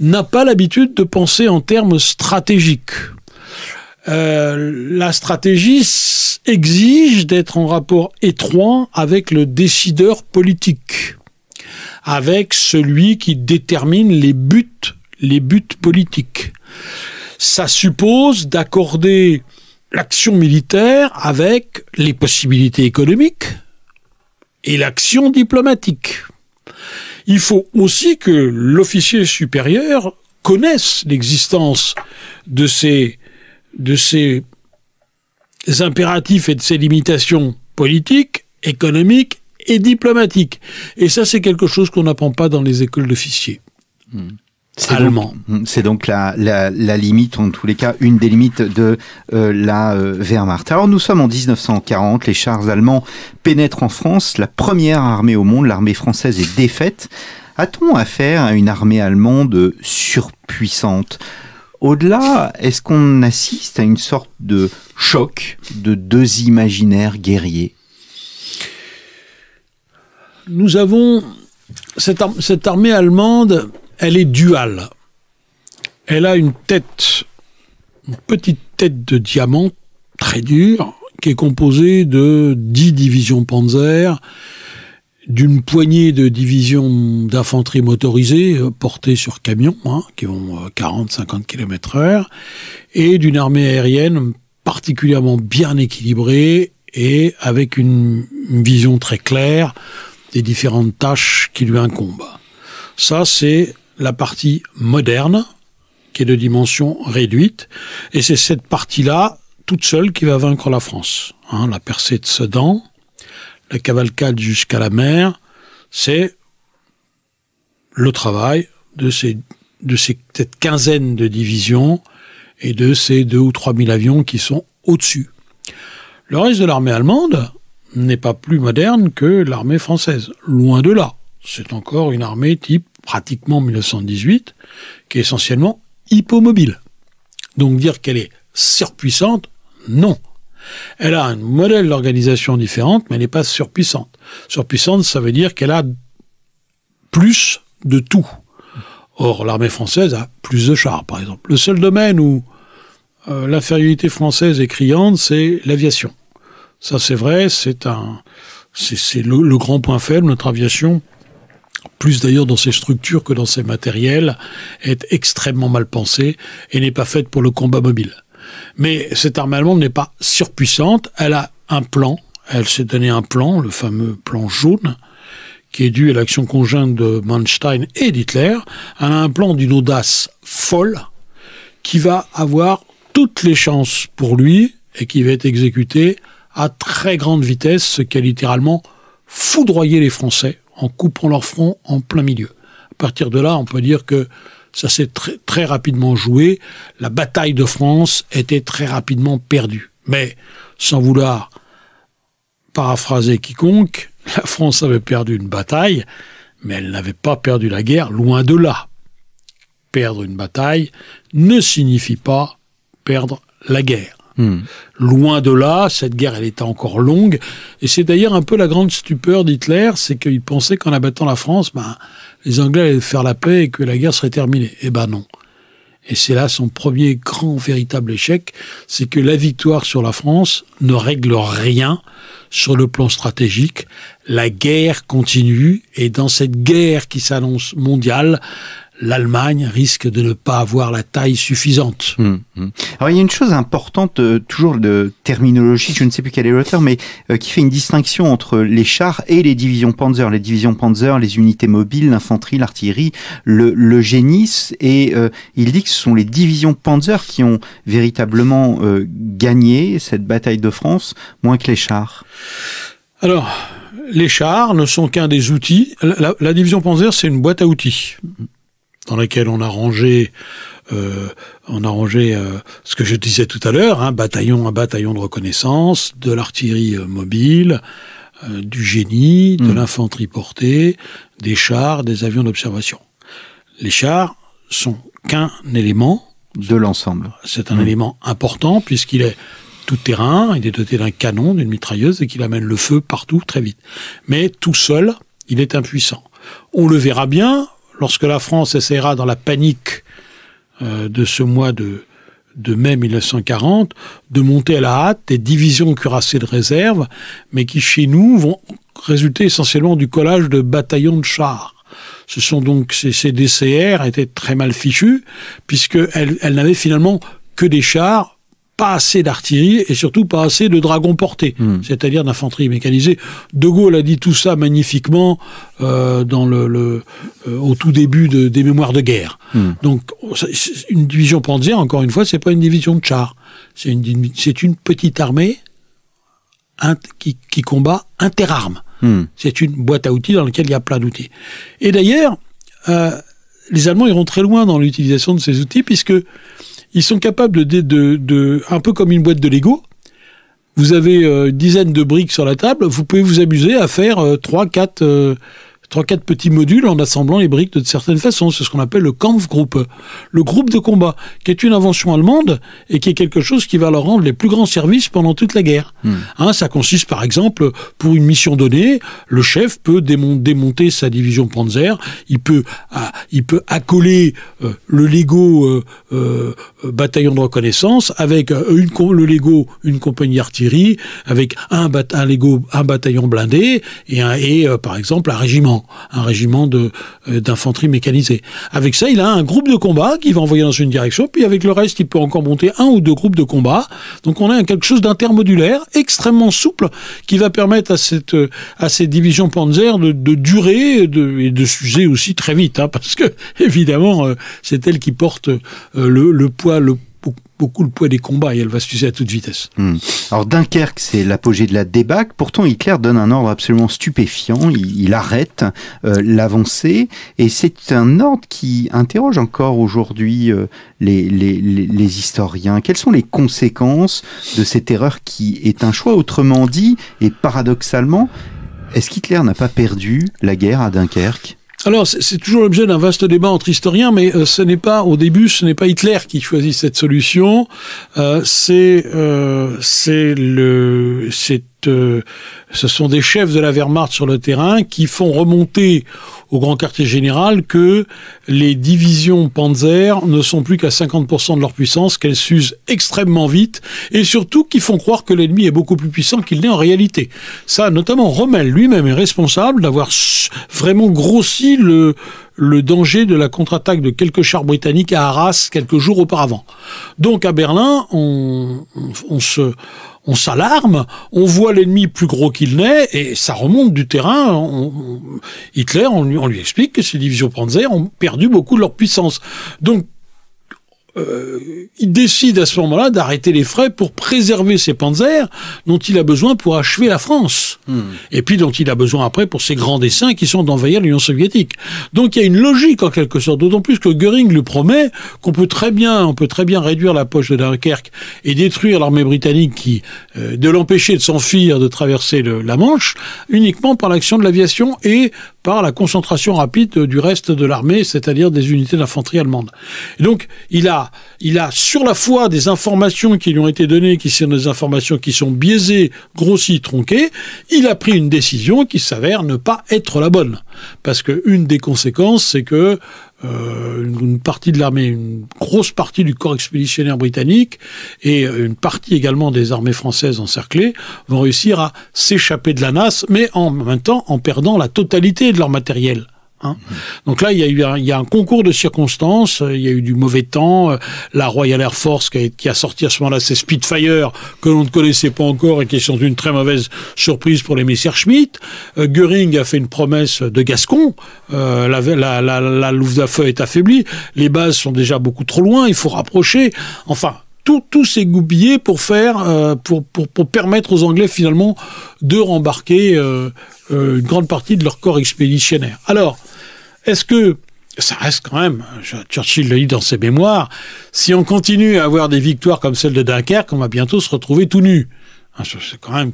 n'a pas l'habitude de penser en termes stratégiques. Euh, la stratégie exige d'être en rapport étroit avec le décideur politique, avec celui qui détermine les buts, les buts politiques. Ça suppose d'accorder l'action militaire avec les possibilités économiques et l'action diplomatique. Il faut aussi que l'officier supérieur connaisse l'existence de ces de ses impératifs et de ses limitations politiques, économiques et diplomatiques. Et ça, c'est quelque chose qu'on n'apprend pas dans les écoles d'officiers. C'est hmm. allemand. C'est donc hmm, la, limite, en tous les cas, une des limites de euh, la euh, Wehrmacht. Alors nous sommes en 1940, les chars allemands pénètrent en France, la première armée au monde, l'armée française est défaite. A-t-on affaire à une armée allemande surpuissante au-delà, est-ce qu'on assiste à une sorte de choc de deux imaginaires guerriers Nous avons cette, armée allemande, elle est duale. Elle a une tête, une petite tête de diamant très dure, qui est composée de dix divisions Panzer, d'une poignée de divisions d'infanterie motorisées euh, portées sur camions, hein, qui vont 40-50 euh, km heure, et d'une armée aérienne particulièrement bien équilibrée et avec une, vision très claire des différentes tâches qui lui incombent. Ça, c'est la partie moderne, qui est de dimension réduite, et c'est cette partie-là, toute seule, qui va vaincre la France. Hein, la percée de Sedan, la cavalcade jusqu'à la mer, c'est le travail de ces, de ces peut quinzaine de divisions et de ces deux ou trois mille avions qui sont au-dessus. Le reste de l'armée allemande n'est pas plus moderne que l'armée française. Loin de là. C'est encore une armée type pratiquement 1918 qui est essentiellement hypomobile. Donc dire qu'elle est surpuissante, non. Elle a un modèle d'organisation différente, mais elle n'est pas surpuissante. Surpuissante, ça veut dire qu'elle a plus de tout. Or, l'armée française a plus de chars, par exemple. Le seul domaine où euh, l'infériorité française est criante, c'est l'aviation. Ça, c'est vrai, c'est c'est le, le, grand point faible, notre aviation, plus d'ailleurs dans ses structures que dans ses matériels, est extrêmement mal pensée et n'est pas faite pour le combat mobile. Mais cette armée allemande n'est pas surpuissante. Elle a un plan. Elle s'est donné un plan, le fameux plan jaune, qui est dû à l'action conjointe de Manstein et d'Hitler. Elle a un plan d'une audace folle qui va avoir toutes les chances pour lui et qui va être exécuté à très grande vitesse, ce qui a littéralement foudroyé les Français en coupant leur front en plein milieu. À partir de là, on peut dire que ça s'est très, très rapidement joué. La bataille de France était très rapidement perdue. Mais, sans vouloir paraphraser quiconque, *laughs* la France avait perdu une bataille, mais elle n'avait pas perdu la guerre, loin de là. Perdre une bataille ne signifie pas perdre la guerre. Hmm. Loin de là, cette guerre, elle était encore longue. Et c'est d'ailleurs un peu la grande stupeur d'Hitler, c'est qu'il pensait qu'en abattant la France, ben, les Anglais allaient faire la paix et que la guerre serait terminée. Eh ben non. Et c'est là son premier grand véritable échec, c'est que la victoire sur la France ne règle rien sur le plan stratégique. La guerre continue et dans cette guerre qui s'annonce mondiale, l'Allemagne risque de ne pas avoir la taille suffisante. Hum, hum. Alors il y a une chose importante, euh, toujours de terminologie, je ne sais plus quel est l'auteur, mais euh, qui fait une distinction entre les chars et les divisions Panzer. Les divisions Panzer, les unités mobiles, l'infanterie, l'artillerie, le, le et euh, il dit que ce sont les divisions Panzer qui ont véritablement gagné cette bataille de France, moins que les chars. Alors, les chars ne sont qu'un des outils. la division Panzer, c'est une boîte à outils dans laquelle on a rangé euh, on euh, ce que je disais tout à l'heure, hein, un bataillon à bataillon de reconnaissance, de l'artillerie euh, mobile, du génie, de hmm. l'infanterie portée, des chars, des avions d'observation. Les chars sont qu'un élément de l'ensemble. C'est un hmm. élément important puisqu'il est tout terrain, il est doté d'un canon, d'une mitrailleuse et qu'il amène le feu partout très vite. Mais tout seul, il est impuissant. On le verra bien lorsque la France essaiera dans la panique euh, de ce mois de, de mai 1940 de monter à la hâte des divisions cuirassées de réserve, mais qui chez nous vont résulter essentiellement du collage de bataillons de chars. Ce sont donc ces, ces DCR étaient très mal fichus puisqu'elles elles n'avaient finalement que des chars pas assez d'artillerie et surtout pas assez de dragons portés, hmm. c'est-à-dire d'infanterie mécanisée. De Gaulle a dit tout ça magnifiquement euh, dans le, euh, au tout début des mémoires de guerre. Hmm. Donc une division panzer, encore une fois, c'est pas une division de chars, c'est une, une petite armée qui, qui combat interarmes. Hmm. C'est une boîte à outils dans laquelle il y a plein d'outils. Et d'ailleurs, euh, les Allemands iront très loin dans l'utilisation de ces outils puisque ils sont capables de, de, un peu comme une boîte de Lego, vous avez euh, une dizaine de briques sur la table, vous pouvez vous amuser à faire 3, euh, 4 trois, quatre petits modules en assemblant les briques de certaines façons. C'est ce qu'on appelle le Kampfgruppe, le groupe de combat, qui est une invention allemande et qui est quelque chose qui va leur rendre les plus grands services pendant toute la guerre. Hmm. Hein, ça consiste par exemple, pour une mission donnée, le chef peut démonter sa division Panzer, il peut, ah, accoler euh, le Lego euh, euh, bataillon de reconnaissance avec une, le Lego une compagnie d'artillerie, avec un, Lego un bataillon blindé et par exemple un régiment un régiment de euh, d'infanterie mécanisée. Avec ça, il a un groupe de combat qui va envoyer dans une direction, puis avec le reste, il peut encore monter un ou deux groupes de combat. Donc on a quelque chose d'intermodulaire, extrêmement souple, qui va permettre à cette euh, à Panzer de, de durer et de s'user aussi très vite, hein, parce que *laughs* évidemment, euh, c'est elle qui porte le, le poids le beaucoup le poids des combats et elle va s'user à toute vitesse. Hmm. Alors Dunkerque, c'est l'apogée de la débâcle. Pourtant, Hitler donne un ordre absolument stupéfiant. Il, arrête euh, l'avancée et c'est un ordre qui interroge encore aujourd'hui euh, les, les, historiens. Quelles sont les conséquences de cette erreur qui est un choix Autrement dit, et paradoxalement, est-ce qu'Hitler n'a pas perdu la guerre à Dunkerque alors, c'est toujours l'objet d'un vaste débat entre historiens, mais euh, ce n'est pas, au début, ce n'est pas Hitler qui choisit cette solution, euh, c'est, euh, c'est le, c'est ce sont des chefs de la Wehrmacht sur le terrain qui font remonter au grand quartier général que les divisions Panzer ne sont plus qu'à 50% de leur puissance, qu'elles s'usent extrêmement vite et surtout qui font croire que l'ennemi est beaucoup plus puissant qu'il n'est en réalité. Ça, notamment Rommel lui-même est responsable d'avoir vraiment grossi le, le danger de la contre-attaque de quelques chars britanniques à Arras quelques jours auparavant. Donc à Berlin, on, on, se on s'alarme, on voit l'ennemi plus gros qu'il n'est, et ça remonte du terrain. Hitler, on lui, on lui, explique que ces divisions Panzer ont perdu beaucoup de leur puissance. Donc, euh, il décide à ce moment-là d'arrêter les frais pour préserver ses panzers dont il a besoin pour achever la France. Hmm. Et puis dont il a besoin après pour ses grands desseins qui sont d'envahir l'Union soviétique. Donc il y a une logique en quelque sorte, d'autant plus que Goering lui promet qu'on peut très bien, on peut très bien réduire la poche de Dunkerque et détruire l'armée britannique qui, euh, de l'empêcher de s'enfuir, de traverser la Manche, uniquement par l'action de l'aviation et par la concentration rapide du reste de l'armée, c'est-à-dire des unités d'infanterie allemande. donc il a il a sur la foi des informations qui lui ont été données, qui sont des informations qui sont biaisées, grossies, tronquées, il a pris une décision qui s'avère ne pas être la bonne. Parce que une des conséquences, c'est que euh, une partie de l'armée, une grosse partie du corps expéditionnaire britannique et euh, une partie également des armées françaises encerclées vont réussir à s'échapper de la NAS, mais en même temps en perdant la totalité de leur matériel. Hein. Donc là, il y, a eu un, il y a un concours de circonstances, euh, il y a eu du mauvais temps, euh, la Royal Air Force qui a, sorti à ce moment-là ses Spitfire que l'on ne connaissait pas encore et qui sont une très mauvaise surprise pour les Messerschmitt. Euh, Göring a fait une promesse de Gascon, euh, la, la, la, la Luftwaffe est affaiblie, les bases sont déjà beaucoup trop loin, il faut rapprocher. Enfin, tout, tout s'est pour faire, euh, pour, permettre aux Anglais finalement de rembarquer euh, euh, une grande partie de leur corps expéditionnaire. Alors, est-ce que ça reste quand même, Churchill le dit dans ses mémoires, si on continue à avoir des victoires comme celle de Dunkerque, on va bientôt se retrouver tout nu. Hein, c'est quand même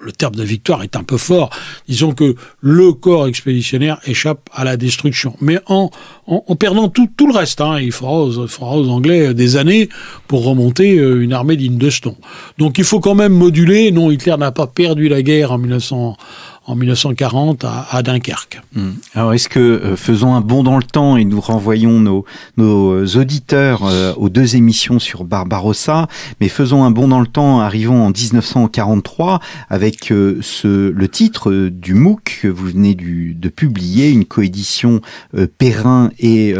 le terme de victoire est un peu fort. Disons que le corps expéditionnaire échappe à la destruction. Mais en, en, perdant tout, tout, le reste, hein, il, faudra aux, aux, Anglais euh, des années pour remonter euh, une armée digne de Donc il faut quand même moduler. Non, Hitler n'a pas perdu la guerre en 1900 en 1940 à, Dunkerque. Hmm. Alors est-ce que euh, faisons un bond dans le temps et nous renvoyons nos, nos euh, auditeurs euh, aux deux émissions sur Barbarossa, mais faisons un bond dans le temps, arrivons en 1943 avec ce, le titre du MOOC que vous venez de publier, une coédition Perrin et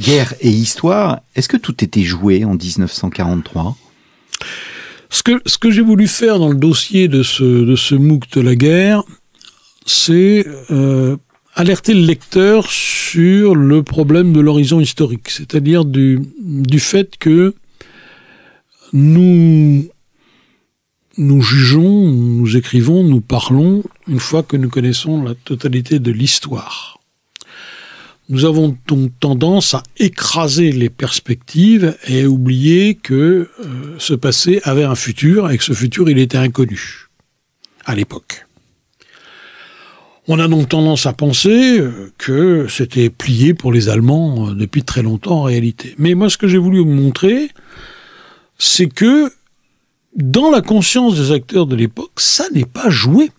Guerre et Histoire. Est-ce que tout était joué en 1943 ce que, ce que j'ai voulu faire dans le dossier de ce, de ce MOOC de la guerre, c'est euh, alerter le lecteur sur le problème de l'horizon historique, c'est-à-dire du, fait que nous, nous jugeons, nous écrivons, nous parlons une fois que nous connaissons la totalité de l'histoire. Nous avons donc tendance à écraser les perspectives et à oublier que euh, ce passé avait un futur et que ce futur, il était inconnu à l'époque. On a donc tendance à penser euh, que c'était plié pour les Allemands euh, depuis très longtemps en réalité. Mais moi, ce que j'ai voulu vous montrer, c'est que dans la conscience des acteurs de l'époque, ça n'est pas joué.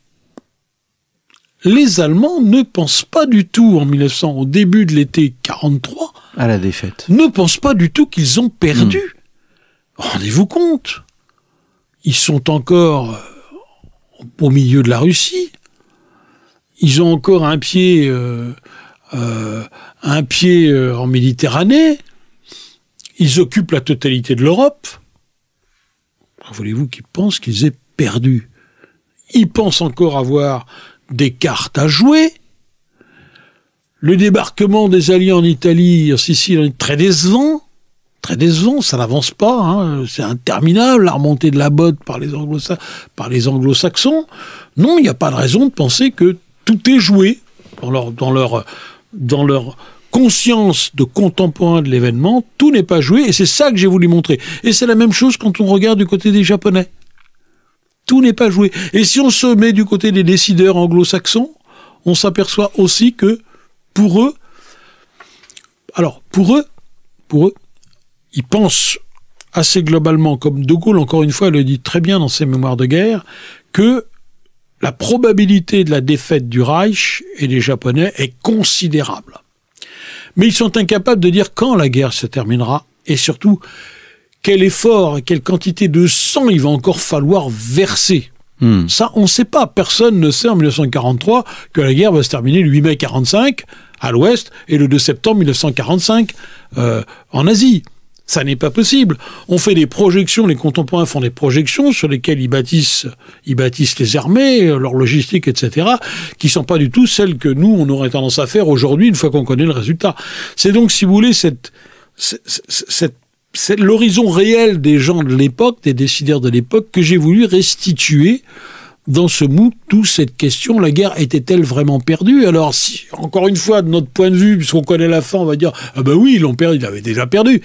Les Allemands ne pensent pas du tout en 1900, au début de l'été 43, à la défaite, ne pensent pas du tout qu'ils ont perdu. Hmm. Rendez-vous compte, ils sont encore euh, au milieu de la Russie ils ont encore un pied, euh, euh, un pied euh, en Méditerranée. Ils occupent la totalité de l'Europe. Voulez-vous qu'ils pensent qu'ils aient perdu Ils pensent encore avoir des cartes à jouer. Le débarquement des Alliés en Italie, en Sicile, est très décevant. Très décevant, ça n'avance pas, hein. c'est interminable, la remontée de la botte par les anglo-saxons. non, il n'y a pas de raison de penser que tout est joué dans leur, dans leur, dans leur conscience de contemporain de l'événement, tout n'est pas joué, et c'est ça que j'ai voulu montrer. Et c'est la même chose quand on regarde du côté des Japonais. Tout n'est pas joué. Et si on se met du côté des décideurs anglo-saxons, on s'aperçoit aussi que pour eux, alors pour eux, pour eux, ils pensent assez globalement, comme De Gaulle encore une fois le dit très bien dans ses mémoires de guerre, que la probabilité de la défaite du Reich et des Japonais est considérable. Mais ils sont incapables de dire quand la guerre se terminera et surtout quel effort, quelle quantité de sang il va encore falloir verser. Hmm. Ça, on ne sait pas. Personne ne sait en 1943 que la guerre va se terminer le 8 mai 45 à l'ouest et le 2 septembre 1945 euh, en Asie. Ça n'est pas possible. On fait des projections, les contemporains font des projections sur lesquelles ils bâtissent, ils bâtissent les armées, leur logistique, etc., qui sont pas du tout celles que nous, on aurait tendance à faire aujourd'hui une fois qu'on connaît le résultat. C'est donc, si vous voulez, cette, l'horizon réel des gens de l'époque, des décideurs de l'époque, que j'ai voulu restituer dans ce MOOC toute cette question, la guerre était-elle vraiment perdue Alors, si, encore une fois, de notre point de vue, puisqu'on connaît la fin, on va dire, ah ben oui, ils l'ont perdu, ils l'avaient déjà perdu.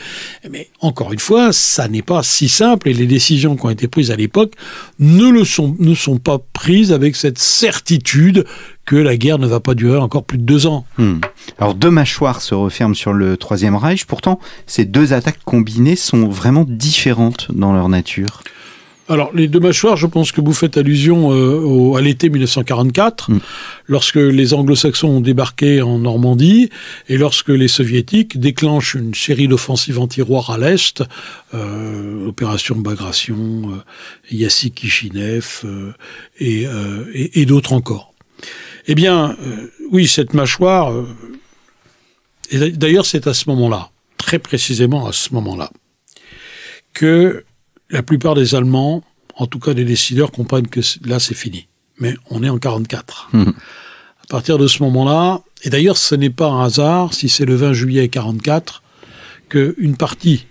Mais encore une fois, ça n'est pas si simple, et les décisions qui ont été prises à l'époque ne, le sont, ne sont pas prises avec cette certitude que la guerre ne va pas durer encore plus de deux ans. Hmm. Alors deux mâchoires se referment sur le Troisième Reich, pourtant ces deux attaques combinées sont vraiment différentes dans leur nature. Alors, les deux mâchoires, je pense que vous faites allusion euh, à l'été 1944, mm. lorsque les anglo-saxons ont débarqué en Normandie et lorsque les soviétiques déclenchent une série d'offensives anti-rois à l'Est, euh, opération Bagration, euh, Yassi Kishinev et, d'autres encore. Eh bien, oui, cette mâchoire, et d'ailleurs c'est à ce moment-là, très précisément à ce moment-là, que la plupart des Allemands, en tout cas des décideurs, comprennent que là, c'est fini. Mais on est en 44. Mhm. À partir de ce moment-là, et d'ailleurs, ce n'est pas un hasard si c'est le 20 juillet 44 qu'une partie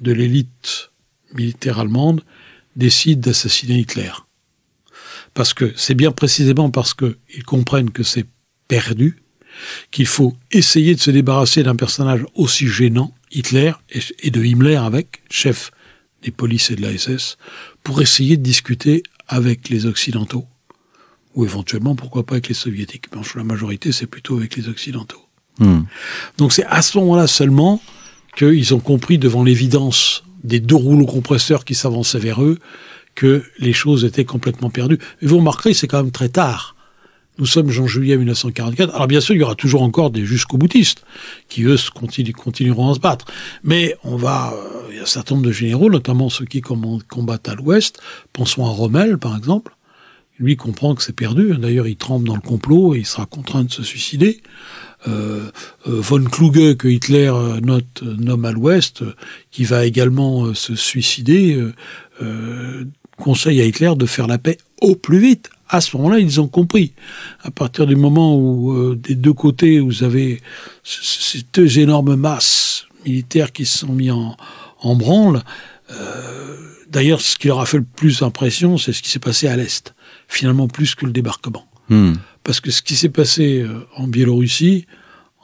de l'élite militaire allemande décide d'assassiner Hitler. Parce que c'est bien précisément parce qu'ils comprennent que c'est perdu qu'il faut essayer de se débarrasser d'un personnage aussi gênant, Hitler, et de Himmler avec, chef des polices et de la pour essayer de discuter avec les Occidentaux, ou éventuellement, pourquoi pas avec les Soviétiques. Mais la majorité, c'est plutôt avec les Occidentaux. Hmm. Donc c'est à ce moment-là seulement qu'ils ont compris, devant l'évidence des deux rouleaux compresseurs qui s'avançaient vers eux, que les choses étaient complètement perdues. Et vous remarquerez, c'est quand même très tard. Nous sommes en juillet 1944. Alors bien sûr, il y aura toujours encore des jusqu'au boutistes qui, eux, continueront à se battre. Mais on va, euh, il y a un certain nombre de généraux, notamment ceux qui combattent à l'ouest, pensons à Rommel par exemple, lui comprend que c'est perdu. D'ailleurs, il tremble dans le complot et il sera contraint de se suicider. Euh, euh von Kluge, que Hitler euh, note, nomme à l'Ouest, qui va également se suicider. Euh, Conseil à Hitler de faire la paix au plus vite. À ce moment-là, ils ont compris. À partir du moment où, euh, des deux côtés, vous avez ces deux énormes masses militaires qui se sont mis en, branle, euh, d'ailleurs, ce qui leur a fait le plus impression, c'est ce qui s'est passé à l'Est. Finalement, plus que le débarquement. Hmm. Parce que ce qui s'est passé euh, en Biélorussie,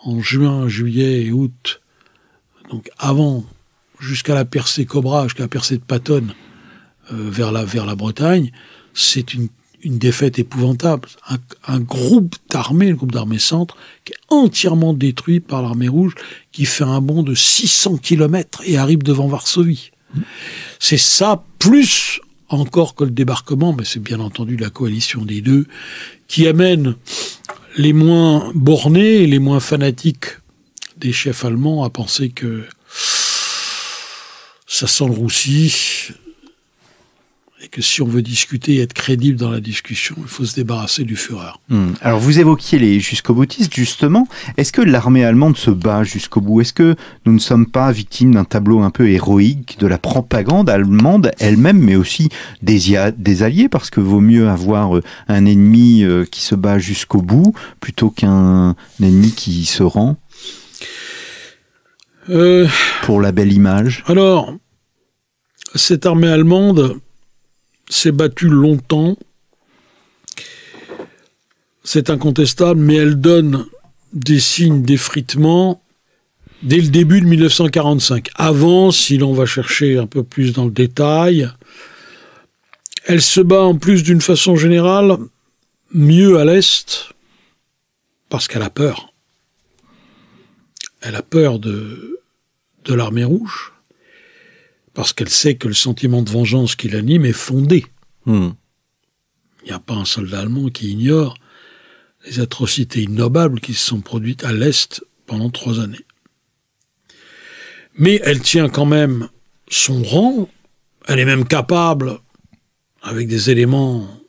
en juin, juillet et août, donc avant, jusqu'à la percée Cobra, jusqu'à la percée de Patton, euh, vers, la, Bretagne, c'est une, défaite épouvantable. Un, groupe d'armées, un groupe d'armées centre, qui est entièrement détruit par l'armée rouge, qui fait un bond de 600 km et arrive devant Varsovie. C'est ça, plus encore que le débarquement, mais c'est bien entendu la coalition des deux, qui amène les moins bornés et les moins fanatiques des chefs allemands à penser que ça sent le roussi, et que si on veut discuter et être crédible dans la discussion, il faut se débarrasser du fureur. Hmm. Alors vous évoquiez les jusqu'au boutistes justement. Est-ce que l'armée allemande se bat jusqu'au bout Est-ce que nous ne sommes pas victimes d'un tableau un peu héroïque de la propagande allemande elle-même, mais aussi des, des alliés Parce que vaut mieux avoir euh, un ennemi euh, qui se bat jusqu'au bout plutôt qu'un ennemi qui se rend euh. pour la belle image. Alors, cette armée allemande, s'est battue longtemps. C'est incontestable, mais elle donne des signes d'effritement dès le début de 1945. Avant, si l'on va chercher un peu plus dans le détail, elle se bat en plus d'une façon générale mieux à l'Est parce qu'elle a peur. Elle a peur de, de l'armée rouge parce qu'elle sait que le sentiment de vengeance qui l'anime est fondé. Hmm. Il n'y a pas un soldat allemand qui ignore les atrocités innobables qui se sont produites à l'Est pendant trois années. Mais elle tient quand même son rang, elle est même capable, avec des éléments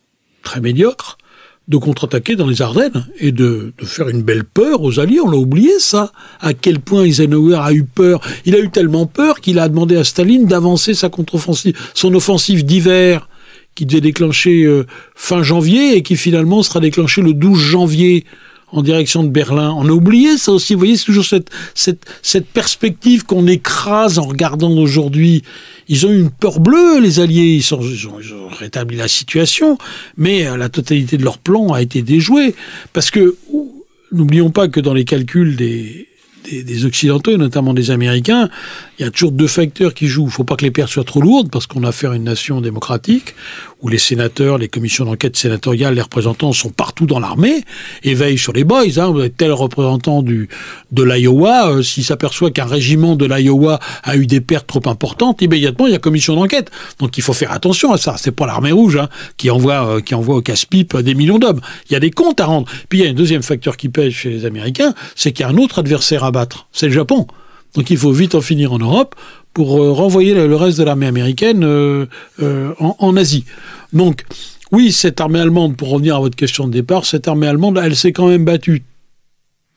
très médiocres, de contre-attaquer dans les Ardennes et de, faire une belle peur aux Alliés. On l'a oublié ça. À quel point Eisenhower a eu peur. Il a eu tellement peur qu'il a demandé à Staline d'avancer sa contre-offensive, son offensive d'hiver qui devait déclencher euh, fin janvier et qui finalement sera déclenchée le 12 janvier en direction de Berlin. On a oublié ça aussi. Vous voyez, c'est toujours cette, cette, perspective qu'on écrase en regardant aujourd'hui. Ils ont eu une peur bleue, les Alliés. Ils, sont, ont, rétabli la situation, mais euh, la totalité de leur plan a été déjouée. Parce que, n'oublions pas que dans les calculs des, des, Occidentaux, et notamment des Américains, il y a toujours deux facteurs qui jouent. Il ne faut pas que les pertes soient trop lourdes, parce qu'on a affaire à une nation démocratique, où les sénateurs, les commissions d'enquête sénatoriales, les représentants sont partout dans l'armée et veillent sur les boys. Hein. Vous êtes tel représentant du, de l'Iowa, euh, s'il s'aperçoit qu'un régiment de l'Iowa a eu des pertes trop importantes, immédiatement il y a commission d'enquête. Donc il faut faire attention à ça. C'est pas l'armée rouge hein, qui envoie euh, qui envoie au casse-pipe euh, des millions d'hommes. Il y a des comptes à rendre. Puis il y a un deuxième facteur qui pèse chez les Américains, c'est qu'il y a un autre adversaire à battre. C'est le Japon. Donc il faut vite en finir en Europe pour euh, renvoyer le reste de l'armée américaine euh, euh, en, Asie. Donc, oui, cette armée allemande, pour revenir à votre question de départ, cette armée allemande, elle s'est quand même battue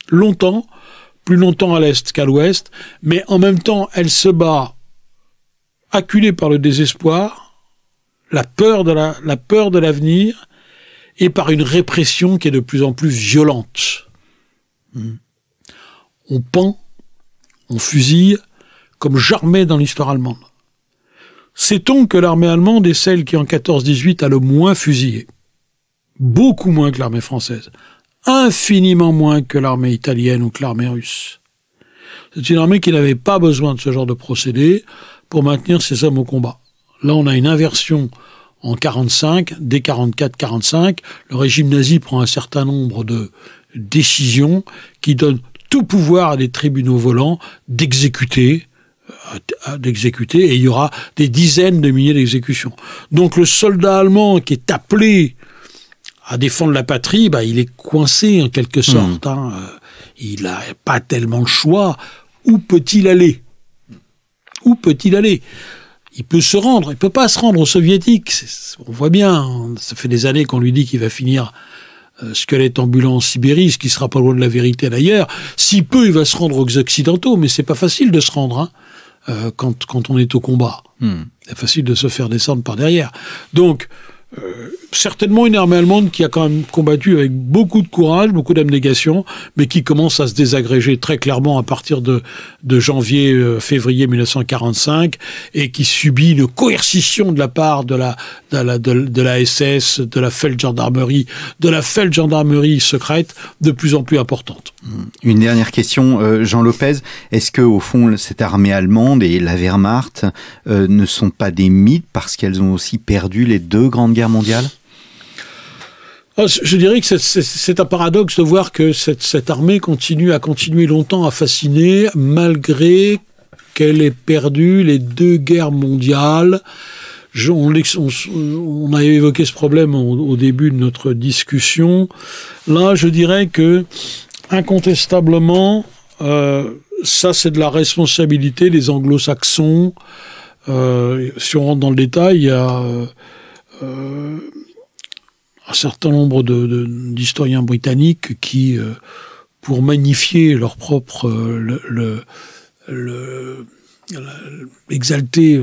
longtemps, plus longtemps à l'Est qu'à l'Ouest, mais en même temps, elle se bat acculée par le désespoir, la peur de la, la peur de l'avenir, et par une répression qui est de plus en plus violente. Hmm. On pend, on fusille, comme jamais dans l'histoire allemande. Sait-on que l'armée allemande est celle qui en 14-18 a le moins fusillé Beaucoup moins que l'armée française, infiniment moins que l'armée italienne ou que l'armée russe. C'est une armée qui n'avait pas besoin de ce genre de procédé pour maintenir ses hommes au combat. Là, on a une inversion en 45, dès 44-45, le régime nazi prend un certain nombre de décisions qui donnent tout pouvoir à des tribunaux volants d'exécuter d'exécuter et il y aura des dizaines de milliers d'exécutions. Donc le soldat allemand qui est appelé à défendre la patrie, bah, il est coincé en quelque hmm. sorte. Hein. Euh, il n'a pas tellement le choix. Où peut-il aller Où peut-il aller il peut se rendre, il peut pas se rendre aux soviétiques. On voit bien, hein. ça fait des années qu'on lui dit qu'il va finir euh, squelette ambulant en Sibérie, ce qui sera pas loin de la vérité d'ailleurs. Si peu, il va se rendre aux occidentaux, mais c'est pas facile de se rendre. Hein. Euh, quand, on est au combat. Hmm. C'est facile de se faire descendre par derrière. Donc, euh, certainement une armée allemande qui a quand même combattu avec beaucoup de courage, beaucoup d'abnégation, mais qui commence à se désagréger très clairement à partir de, de janvier, euh, février 1945, et qui subit une coercition de la part de la, de la, de la SS, de la Feldgendarmerie, de la Feldgendarmerie secrète, de plus en plus importante. Mm. Une dernière question, euh, Jean Lopez. Est-ce que, au fond, cette armée allemande et la Wehrmacht euh, ne sont pas des mythes parce qu'elles ont aussi perdu les deux grandes guerres mondiales ah, je dirais que c'est un paradoxe de voir que cette, armée continue à continuer longtemps à fasciner malgré qu'elle ait perdu les deux guerres mondiales. on, a évoqué ce problème au, début de notre discussion. Là, je dirais que incontestablement, euh, ça c'est de la responsabilité des anglo-saxons. Euh, si on rentre dans le détail, il y a euh, un certain nombre d'historiens britanniques qui, pour magnifier leur propre... exalter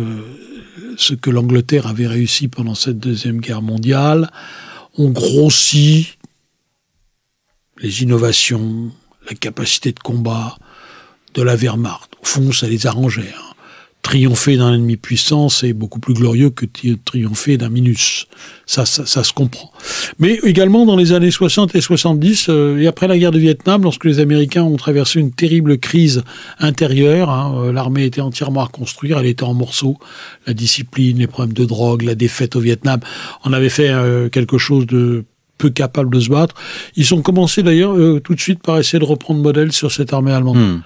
ce que l'Angleterre avait réussi pendant cette Deuxième Guerre mondiale, ont grossi les innovations, la capacité de combat de la Wehrmacht. Au fond, ça les arrangeait. Hein. Triompher d'un ennemi puissant, c'est beaucoup plus glorieux que triompher d'un minus. Ça, ça, se comprend. Mais également dans les années 60 et 70, euh, et après la guerre de Vietnam, lorsque les Américains ont traversé une terrible crise intérieure, hein, euh, l'armée était entièrement à reconstruire, elle était en morceaux. La discipline, les problèmes de drogue, la défaite au Vietnam, on avait fait euh, quelque chose de peu capables de se battre. Ils ont commencé d'ailleurs euh, tout de suite par essayer de reprendre modèle sur cette armée allemande. Hmm.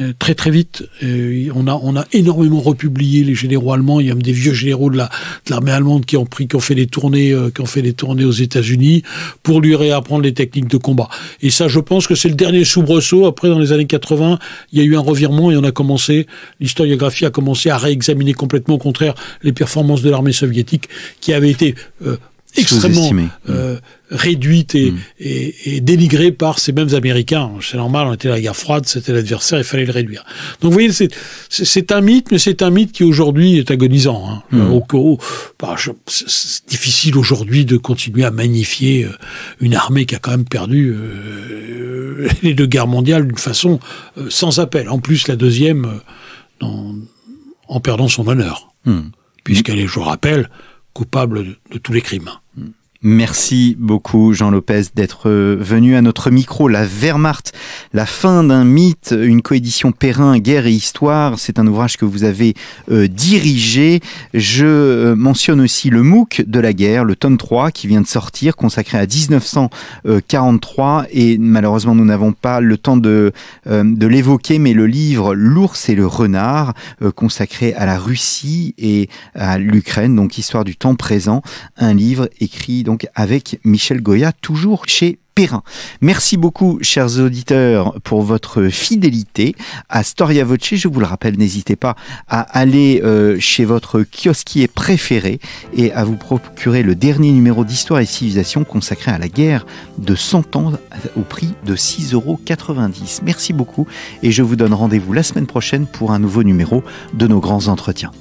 Euh, très très vite, euh, on a on a énormément republié les généraux allemands. Il y a même des vieux généraux de la l'armée allemande qui ont pris, qui ont fait des tournées, qui ont fait des tournées aux États-Unis pour lui réapprendre les techniques de combat. Et ça, je pense que c'est le dernier soubresaut. Après, dans les années 80, il y a eu un revirement et on a commencé l'historiographie a commencé à réexaminer complètement, au contraire, les performances de l'armée soviétique qui avait été extrêmement euh, réduite et, mm. et, et, dénigrée par ces mêmes Américains. C'est normal, on était la guerre froide, c'était l'adversaire, il fallait le réduire. Donc vous voyez, c'est un mythe, mais c'est un mythe qui aujourd'hui est agonisant. Hein. Mm. Euh, au, bah, c'est difficile aujourd'hui de continuer à magnifier euh, une armée qui a quand même perdu euh, *laughs* les deux guerres mondiales d'une façon sans appel. En plus, la deuxième, dans, en perdant son honneur, mm. puisqu'elle est, je rappelle, coupable de tous les crimes. Merci beaucoup Jean Lopez d'être euh, venu à notre micro. La Wehrmacht, la fin d'un mythe, une coédition Perrin, guerre et histoire, c'est un ouvrage que vous avez euh, dirigé. Je euh, mentionne aussi le MOOC de la guerre, le tome 3 qui vient de sortir, consacré à 1943 et malheureusement nous n'avons pas le temps de, de l'évoquer, mais le livre L'ours et le renard, consacré à la Russie et à l'Ukraine, donc histoire du temps présent, un livre écrit donc avec Michel Goya, toujours chez Perrin. Merci beaucoup, chers auditeurs, pour votre fidélité à Storia Voce. Je vous le rappelle, n'hésitez pas à aller euh, chez votre kiosquier préféré et à vous procurer le dernier numéro d'Histoire et Civilisation consacré à la guerre de 100 ans euh, au prix de 6,90 euros. Merci beaucoup et je vous donne rendez-vous la semaine prochaine pour un nouveau numéro de nos grands entretiens.